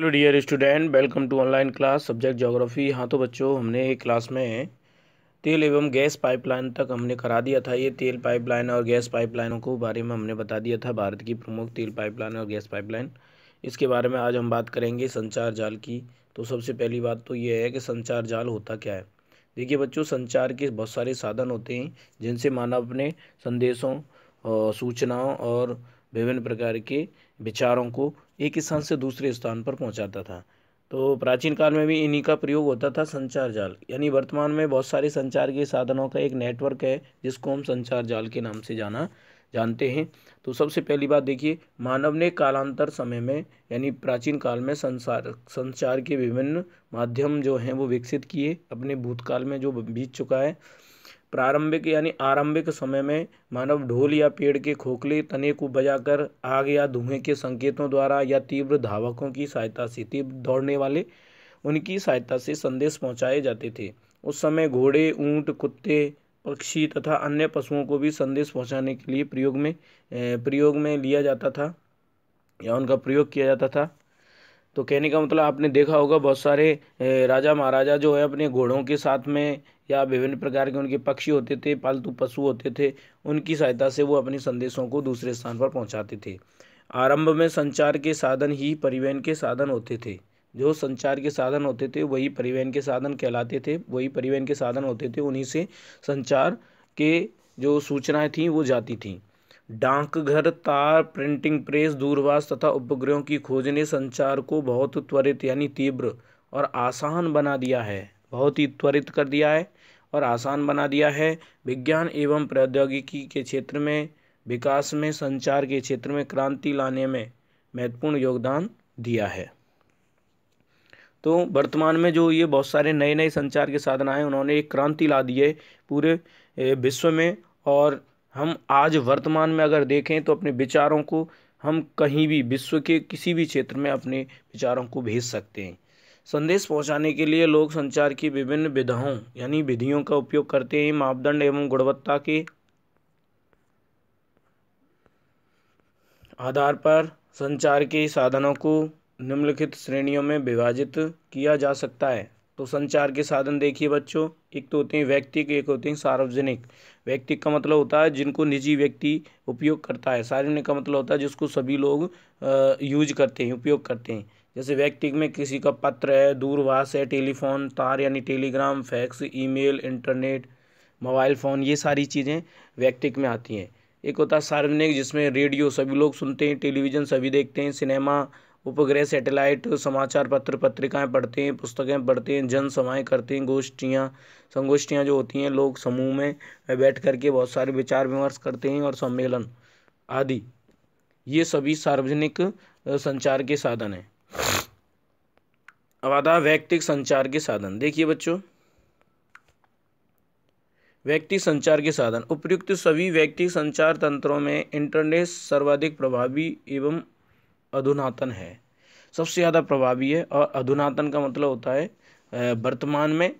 hello dear student welcome to online class subject geography हाँ तो बच्चों हमने क्लास में तेल एवं गैस पाइपलाइन तक हमने करा दिया था ये तेल पाइपलाइन और गैस पाइपलाइनों को बारे में हमने बता दिया था भारत की प्रमुख तेल पाइपलाइन और गैस पाइपलाइन इसके बारे में आज हम बात करेंगे संचार जाल की तो सबसे पहली बात तो ये है कि संचार जाल होता क्या है देखिए बच्चों संचार के बहुत सारे साधन होते हैं जिनसे मानव अपने संदेशों सूचनाओं और विभिन्न प्रकार के विचारों को एक स्थान से दूसरे स्थान पर पहुंचाता था तो प्राचीन काल में भी इन्हीं का प्रयोग होता था संचार जाल यानी वर्तमान में बहुत सारे संचार के साधनों का एक नेटवर्क है जिसको हम संचार जाल के नाम से जाना जानते हैं तो सबसे पहली बात देखिए मानव ने कालांतर समय में यानी प्राचीन काल में संसार संचार के विभिन्न माध्यम जो हैं वो विकसित किए अपने भूतकाल में जो बीत चुका है प्रारंभिक यानी आरंभिक समय में मानव ढोल या पेड़ के खोखले तने को बजाकर आग या धुएं के संकेतों द्वारा या तीव्र धावकों की सहायता से तीव्र दौड़ने वाले उनकी सहायता से संदेश पहुंचाए जाते थे उस समय घोड़े ऊंट कुत्ते पक्षी तथा अन्य पशुओं को भी संदेश पहुंचाने के लिए प्रयोग में प्रयोग में लिया जाता था या उनका प्रयोग किया जाता था तो कहने का मतलब आपने देखा होगा बहुत सारे राजा महाराजा जो है अपने घोड़ों के साथ में या विभिन्न प्रकार के उनके पक्षी होते थे पालतू पशु होते थे उनकी सहायता से वो अपने संदेशों को दूसरे स्थान पर पहुंचाते थे आरंभ में संचार के साधन ही परिवहन के साधन होते थे जो संचार के साधन होते थे वही परिवहन के साधन कहलाते थे वही परिवहन के साधन होते थे उन्हीं से संचार के जो सूचनाएँ थीं वो जाती थीं डाकघर तार प्रिंटिंग प्रेस दूरवास तथा उपग्रहों की खोज ने संचार को बहुत त्वरित यानी तीव्र और आसान बना दिया है बहुत ही त्वरित कर दिया है और आसान बना दिया है विज्ञान एवं प्रौद्योगिकी के क्षेत्र में विकास में संचार के क्षेत्र में क्रांति लाने में महत्वपूर्ण योगदान दिया है तो वर्तमान में जो ये बहुत सारे नए नए संचार के साधन आए उन्होंने एक क्रांति ला दी है पूरे विश्व में और हम आज वर्तमान में अगर देखें तो अपने विचारों को हम कहीं भी विश्व के किसी भी क्षेत्र में अपने विचारों को भेज सकते हैं संदेश पहुंचाने के लिए लोग संचार की विभिन्न विधाओं यानी विधियों का उपयोग करते हैं मापदंड एवं गुणवत्ता के आधार पर संचार के साधनों को निम्नलिखित श्रेणियों में विभाजित किया जा सकता है तो संचार के साधन देखिए बच्चों एक तो होते हैं व्यक्तिक एक होते हैं सार्वजनिक व्यक्तिक का मतलब होता है जिनको निजी व्यक्ति उपयोग करता है सार्वजनिक का मतलब होता है जिसको सभी लोग यूज करते हैं उपयोग करते हैं जैसे व्यक्तिक में किसी का पत्र है दूरभाष है टेलीफोन तार यानी telegram fax email internet mobile phone ये सारी चीज़ें व्यक्तिक में आती हैं एक होता है सार्वजनिक जिसमें रेडियो सभी लोग सुनते हैं टेलीविज़न सभी देखते हैं सिनेमा उपग्रह सैटेलाइट समाचार पत्र पत्रिकाएं पढ़ते हैं पुस्तकें पढ़ते हैं जन सभाएँ करते हैं गोष्ठियाँ संगोष्ठियाँ जो होती हैं लोग समूह में बैठ करके बहुत सारे विचार विमर्श करते हैं और सम्मेलन आदि ये सभी सार्वजनिक संचार के साधन हैं अब आता व्यक्तिक संचार के साधन देखिए बच्चों व्यक्ति संचार के साधन उपयुक्त सभी व्यक्तिक संचार तंत्रों में इंटरनेट सर्वाधिक प्रभावी एवं अधुनातन है सबसे ज़्यादा प्रभावी है और अधुनातन का मतलब होता है वर्तमान में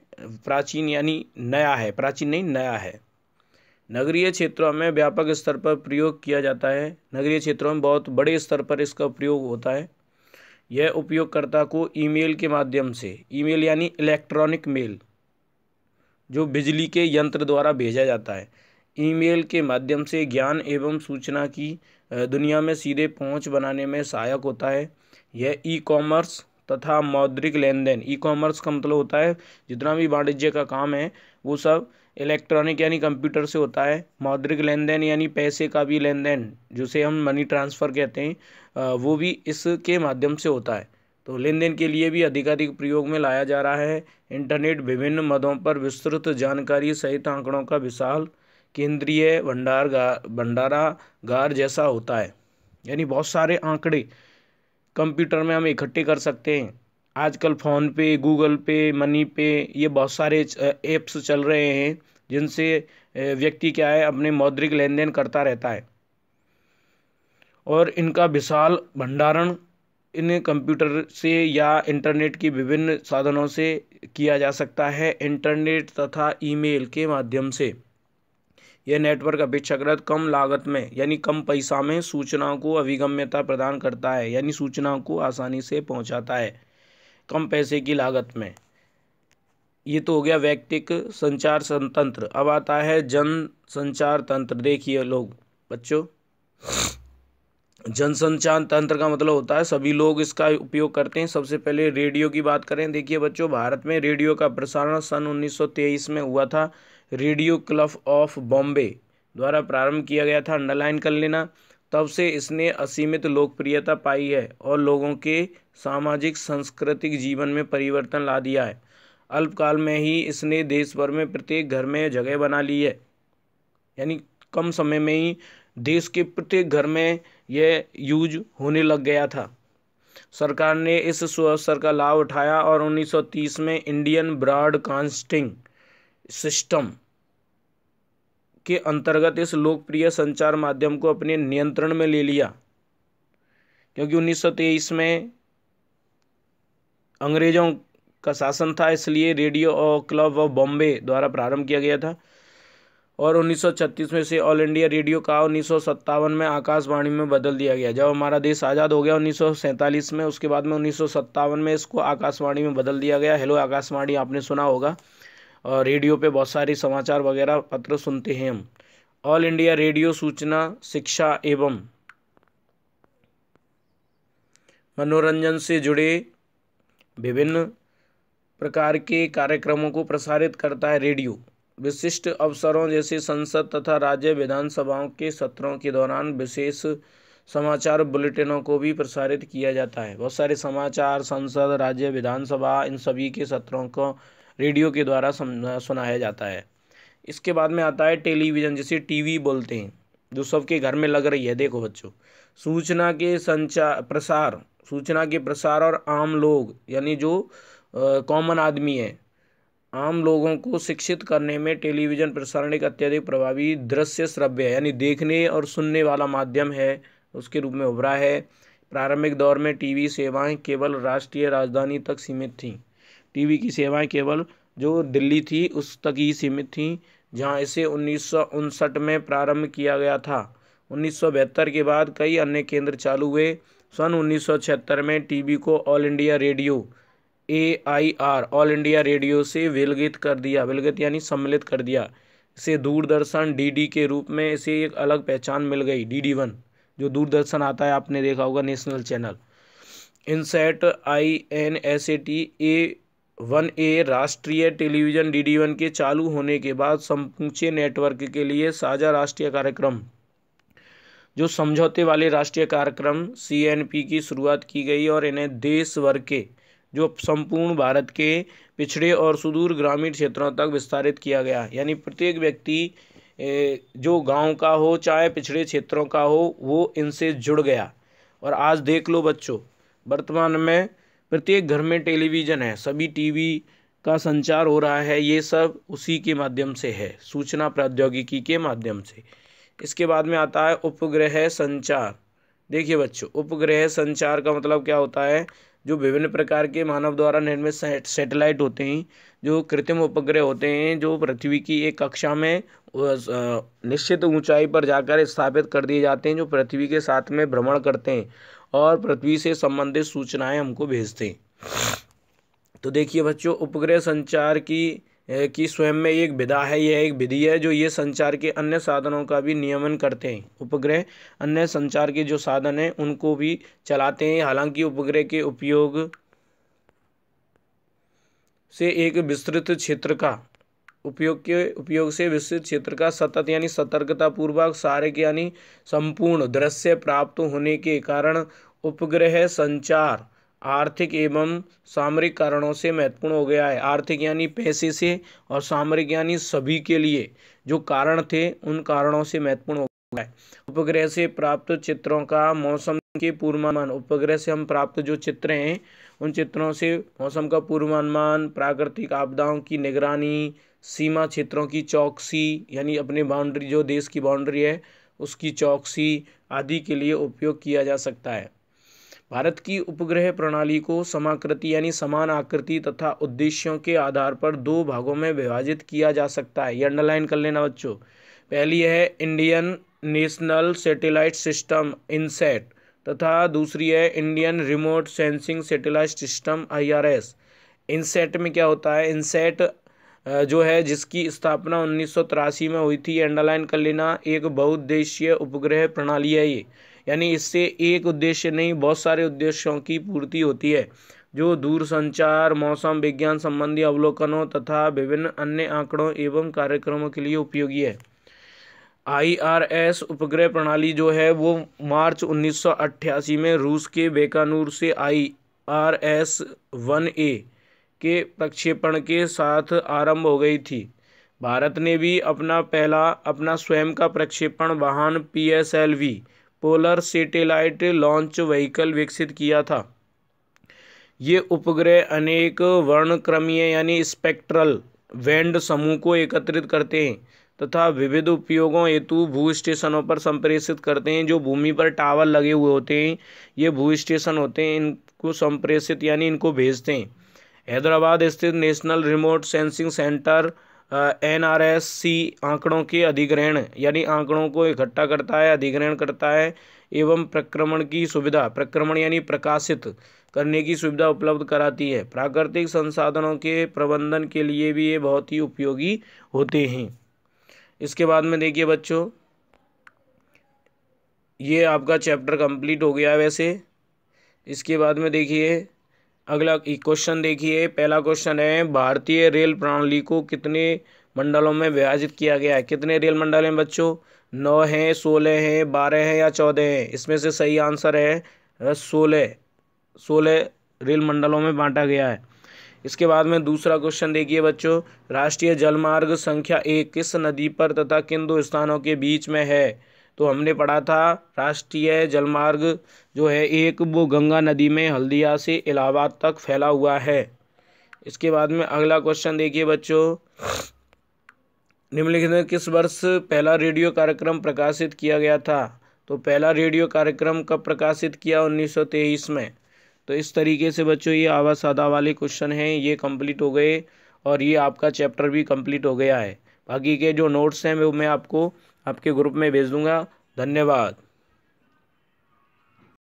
प्राचीन यानी नया है प्राचीन नहीं नया है नगरीय क्षेत्रों में व्यापक स्तर पर प्रयोग किया जाता है नगरीय क्षेत्रों में बहुत बड़े स्तर पर इसका प्रयोग होता है यह उपयोगकर्ता को ईमेल के माध्यम से ईमेल यानी इलेक्ट्रॉनिक मेल जो बिजली के यंत्र द्वारा भेजा जाता है ईमेल के माध्यम से ज्ञान एवं सूचना की दुनिया में सीधे पहुंच बनाने में सहायक होता है यह ई कॉमर्स तथा मौद्रिक लेन देन ई कॉमर्स का मतलब होता है जितना भी वाणिज्य का काम है वो सब इलेक्ट्रॉनिक यानी कंप्यूटर से होता है मौद्रिक लेन देन यानी पैसे का भी लेन देन जिसे हम मनी ट्रांसफ़र कहते हैं वो भी इसके माध्यम से होता है तो लेन देन के लिए भी अधिकाधिक प्रयोग में लाया जा रहा है इंटरनेट विभिन्न मदों पर विस्तृत जानकारी सहित आंकड़ों का विशाल केंद्रीय भंडार भंडारागार जैसा होता है यानी बहुत सारे आंकड़े कंप्यूटर में हम इकट्ठे कर सकते हैं आजकल फ़ोन पे गूगल पे मनी पे ये बहुत सारे ऐप्स चल रहे हैं जिनसे व्यक्ति क्या है अपने मौद्रिक लेन देन करता रहता है और इनका विशाल भंडारण इन कंप्यूटर से या इंटरनेट की विभिन्न साधनों से किया जा सकता है इंटरनेट तथा ईमेल के माध्यम से यह नेटवर्क अपेक्षाकृत कम लागत में यानी कम पैसा में सूचनाओं को अभिगम्यता प्रदान करता है यानी सूचनाओं को आसानी से पहुंचाता है कम पैसे की लागत में ये तो हो गया व्यक्तिक संचार तंत्र अब आता है जन संचार तंत्र देखिए लोग बच्चों जनसंचार तंत्र का मतलब होता है सभी लोग इसका उपयोग करते हैं सबसे पहले रेडियो की बात करें देखिए बच्चों भारत में रेडियो का प्रसारण सन 1923 में हुआ था रेडियो क्लब ऑफ बॉम्बे द्वारा प्रारंभ किया गया था अंडरलाइन कर लेना तब से इसने असीमित लोकप्रियता पाई है और लोगों के सामाजिक सांस्कृतिक जीवन में परिवर्तन ला दिया है अल्पकाल में ही इसने देश भर में प्रत्येक घर में जगह बना ली है यानी कम समय में ही देश के प्रत्येक घर में यह यूज होने लग गया था सरकार ने इस सुअवसर का लाभ उठाया और 1930 में इंडियन ब्रॉडकास्टिंग सिस्टम के अंतर्गत इस लोकप्रिय संचार माध्यम को अपने नियंत्रण में ले लिया क्योंकि 1923 में अंग्रेजों का शासन था इसलिए रेडियो और क्लब ऑफ बॉम्बे द्वारा प्रारंभ किया गया था और 1936 में से ऑल इंडिया रेडियो का उन्नीस में आकाशवाणी में बदल दिया गया जब हमारा देश आज़ाद हो गया उन्नीस में उसके बाद में उन्नीस में इसको आकाशवाणी में बदल दिया गया हेलो आकाशवाणी आपने सुना होगा रेडियो पे बहुत सारे समाचार वगैरह पत्र सुनते हैं हम ऑल इंडिया रेडियो सूचना शिक्षा एवं मनोरंजन से जुड़े विभिन्न प्रकार के कार्यक्रमों को प्रसारित करता है रेडियो विशिष्ट अवसरों जैसे संसद तथा राज्य विधानसभाओं के सत्रों के दौरान विशेष समाचार बुलेटिनों को भी प्रसारित किया जाता है बहुत सारे समाचार संसद राज्य विधानसभा इन सभी के सत्रों को रेडियो के द्वारा सुनाया जाता है इसके बाद में आता है टेलीविज़न जिसे टीवी बोलते हैं जो सबके घर में लग रही है देखो बच्चों सूचना के संचार प्रसार सूचना के प्रसार और आम लोग यानी जो कॉमन आदमी है आम लोगों को शिक्षित करने में टेलीविज़न प्रसारण एक अत्यधिक प्रभावी दृश्य श्रव्य है यानी देखने और सुनने वाला माध्यम है उसके रूप में उभरा है प्रारंभिक दौर में टीवी सेवाएं केवल राष्ट्रीय राजधानी तक सीमित थीं टीवी की सेवाएं केवल जो दिल्ली थी उस तक ही सीमित थीं जहां इसे उन्नीस में प्रारंभ किया गया था उन्नीस के बाद कई अन्य केंद्र चालू हुए सन उन्नीस में टीवी को All India Radio A I R All India Radio से विलगित कर दिया विलगित यानी सम्मिलित कर दिया इसे दूरदर्शन डीडी के रूप में इसे एक अलग पहचान मिल गई डीडी वन जो दूरदर्शन आता है आपने देखा होगा national channel INSAT I N S A T A one A राष्ट्रीय टेलीविजन डी डी वन के चालू होने के बाद समूचे नेटवर्क के लिए साझा राष्ट्रीय कार्यक्रम जो समझौते वाले राष्ट्रीय कार्यक्रम सी एन पी की शुरुआत की गई और इन्हें देश भर के जो संपूर्ण भारत के पिछड़े और सुदूर ग्रामीण क्षेत्रों तक विस्तारित किया गया यानी प्रत्येक व्यक्ति जो गांव का हो चाहे पिछड़े क्षेत्रों का हो वो इनसे जुड़ गया और आज देख लो बच्चों वर्तमान में प्रत्येक घर में टेलीविज़न है सभी टीवी का संचार हो रहा है ये सब उसी के माध्यम से है सूचना प्रौद्योगिकी के माध्यम से इसके बाद में आता है उपग्रह संचार देखिए बच्चों उपग्रह संचार का मतलब क्या होता है जो विभिन्न प्रकार के मानव द्वारा निर्मित सेटेलाइट सैटेलाइट होते हैं जो कृत्रिम उपग्रह होते हैं जो पृथ्वी की एक कक्षा में निश्चित ऊंचाई पर जाकर स्थापित कर दिए जाते हैं जो पृथ्वी के साथ में भ्रमण करते हैं और पृथ्वी से संबंधित सूचनाएं हमको भेजते हैं तो देखिए बच्चों उपग्रह संचार की कि स्वयं में एक विधा है यह एक विधि है जो ये संचार के अन्य साधनों का भी नियमन करते हैं उपग्रह अन्य संचार के जो साधन हैं उनको भी चलाते हैं हालांकि उपग्रह के उपयोग से एक विस्तृत क्षेत्र का उपयोग के उपयोग से विस्तृत क्षेत्र का सतत यानी सतर्कता पूर्वक सारे के यानी संपूर्ण दृश्य प्राप्त होने के कारण उपग्रह संचार आर्थिक एवं सामरिक कारणों से महत्वपूर्ण हो गया है आर्थिक यानी पैसे से और सामरिक यानी सभी के लिए जो कारण थे उन कारणों से महत्वपूर्ण हो गया है उपग्रह से प्राप्त चित्रों का मौसम के पूर्वानुमान उपग्रह से हम प्राप्त जो चित्र हैं उन चित्रों से मौसम का पूर्वानुमान प्राकृतिक आपदाओं की निगरानी सीमा क्षेत्रों की चौकसी यानी अपने बाउंड्री जो देश की बाउंड्री है उसकी चौकसी आदि के लिए उपयोग किया जा सकता है भारत की उपग्रह प्रणाली को समाकृति यानी समान आकृति तथा उद्देश्यों के आधार पर दो भागों में विभाजित किया जा सकता है ये अंडरलाइन कर लेना बच्चों पहली है Indian national satellite system INSAT तथा दूसरी है Indian remote sensing satellite system I INSAT में क्या होता है इनसेट जो है जिसकी स्थापना उन्नीस में हुई थी अंडरलाइन कर लेना एक बहुउद्देशीय उपग्रह प्रणाली है ये यानी इससे एक उद्देश्य नहीं बहुत सारे उद्देश्यों की पूर्ति होती है जो दूर संचार मौसम विज्ञान संबंधी अवलोकनों तथा विभिन्न अन्य आंकड़ों एवं कार्यक्रमों के लिए उपयोगी है आईआरएस उपग्रह प्रणाली जो है वो मार्च 1988 में रूस के बेकानूर से I R S one A के प्रक्षेपण के साथ आरंभ हो गई थी भारत ने भी अपना पहला अपना स्वयं का प्रक्षेपण वाहन P S L V polar satellite launch vehicle विकसित किया था ये उपग्रह अनेक वर्णक्रमीय यानी स्पेक्ट्रल वैंड समूह को एकत्रित करते हैं तथा विविध उपयोगों हेतु भू स्टेशनों पर संप्रेषित करते हैं जो भूमि पर टावर लगे हुए होते हैं ये भू स्टेशन होते हैं इनको संप्रेषित यानी इनको भेजते हैं हैदराबाद स्थित national remote sensing centre N R S C आंकड़ों के अधिग्रहण यानी आंकड़ों को इकट्ठा करता है अधिग्रहण करता है एवं प्रक्रमण की सुविधा प्रक्रमण यानी प्रकाशित करने की सुविधा उपलब्ध कराती है प्राकृतिक संसाधनों के प्रबंधन के लिए भी ये बहुत ही उपयोगी होते हैं इसके बाद में देखिए बच्चों ये आपका चैप्टर कंप्लीट हो गया वैसे इसके बाद में देखिए अगला क्वेश्चन देखिए पहला क्वेश्चन है भारतीय रेल प्रणाली को कितने मंडलों में विभाजित किया गया है कितने रेल मंडल हैं बच्चों नौ हैं सोलह हैं बारह हैं या चौदह हैं इसमें से सही आंसर है सोलह सोलह रेल मंडलों में बांटा गया है इसके बाद में दूसरा क्वेश्चन देखिए बच्चों राष्ट्रीय जलमार्ग संख्या एक किस नदी पर तथा किन दो स्थानों के बीच में है तो हमने पढ़ा था राष्ट्रीय जलमार्ग जो है एक वो गंगा नदी में हल्दिया से इलाहाबाद तक फैला हुआ है इसके बाद में अगला क्वेश्चन देखिए बच्चों निम्नलिखित में किस वर्ष पहला रेडियो कार्यक्रम प्रकाशित किया गया था तो पहला रेडियो कार्यक्रम कब प्रकाशित किया 1923 में तो इस तरीके से बच्चों ये आवाज़ सादा वाले क्वेश्चन हैं ये कंप्लीट हो गए और ये आपका चैप्टर भी कंप्लीट हो गया है बाकी के जो नोट्स हैं वो मैं आपको आपके ग्रुप में भेज दूंगा धन्यवाद